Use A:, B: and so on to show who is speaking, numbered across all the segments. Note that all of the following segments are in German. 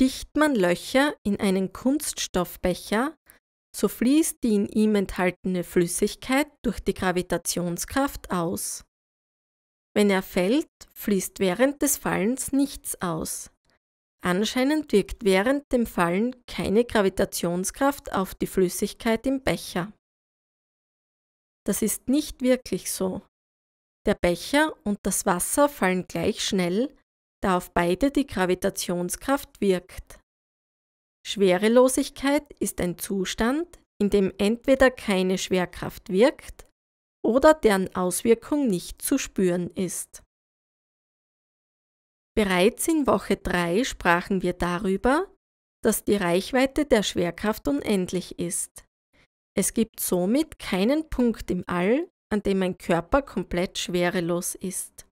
A: Sticht man Löcher in einen Kunststoffbecher, so fließt die in ihm enthaltene Flüssigkeit durch die Gravitationskraft aus. Wenn er fällt, fließt während des Fallens nichts aus. Anscheinend wirkt während dem Fallen keine Gravitationskraft auf die Flüssigkeit im Becher. Das ist nicht wirklich so. Der Becher und das Wasser fallen gleich schnell, da auf beide die Gravitationskraft wirkt. Schwerelosigkeit ist ein Zustand, in dem entweder keine Schwerkraft wirkt oder deren Auswirkung nicht zu spüren ist. Bereits in Woche 3 sprachen wir darüber, dass die Reichweite der Schwerkraft unendlich ist. Es gibt somit keinen Punkt im All, an dem ein Körper komplett schwerelos ist.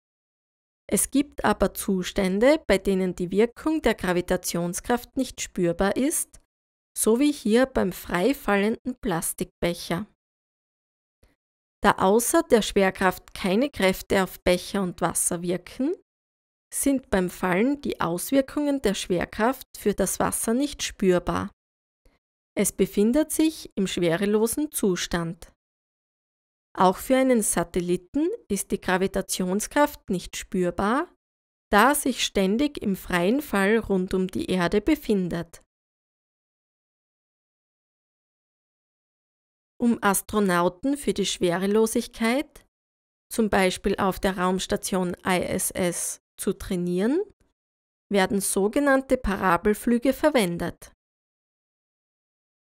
A: Es gibt aber Zustände, bei denen die Wirkung der Gravitationskraft nicht spürbar ist, so wie hier beim frei fallenden Plastikbecher. Da außer der Schwerkraft keine Kräfte auf Becher und Wasser wirken, sind beim Fallen die Auswirkungen der Schwerkraft für das Wasser nicht spürbar. Es befindet sich im schwerelosen Zustand. Auch für einen Satelliten ist die Gravitationskraft nicht spürbar, da er sich ständig im freien Fall rund um die Erde befindet. Um Astronauten für die Schwerelosigkeit, zum Beispiel auf der Raumstation ISS, zu trainieren, werden sogenannte Parabelflüge verwendet.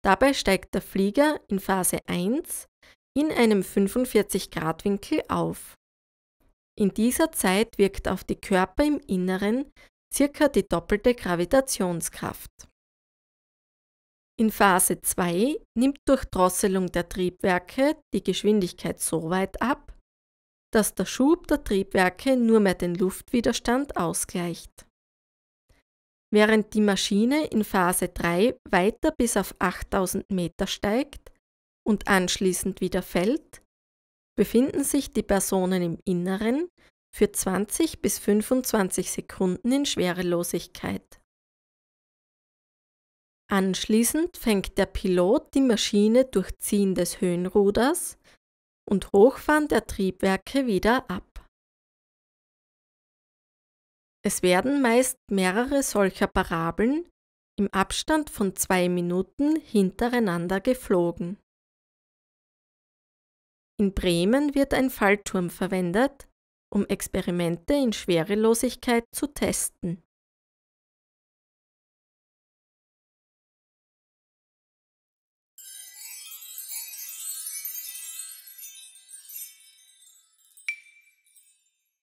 A: Dabei steigt der Flieger in Phase 1 in einem 45-Grad-Winkel auf. In dieser Zeit wirkt auf die Körper im Inneren circa die doppelte Gravitationskraft. In Phase 2 nimmt durch Drosselung der Triebwerke die Geschwindigkeit so weit ab, dass der Schub der Triebwerke nur mehr den Luftwiderstand ausgleicht. Während die Maschine in Phase 3 weiter bis auf 8000 Meter steigt, und anschließend wieder fällt, befinden sich die Personen im Inneren für 20 bis 25 Sekunden in Schwerelosigkeit. Anschließend fängt der Pilot die Maschine durch Ziehen des Höhenruders und Hochfahren der Triebwerke wieder ab. Es werden meist mehrere solcher Parabeln im Abstand von zwei Minuten hintereinander geflogen. In Bremen wird ein Fallturm verwendet, um Experimente in Schwerelosigkeit zu testen.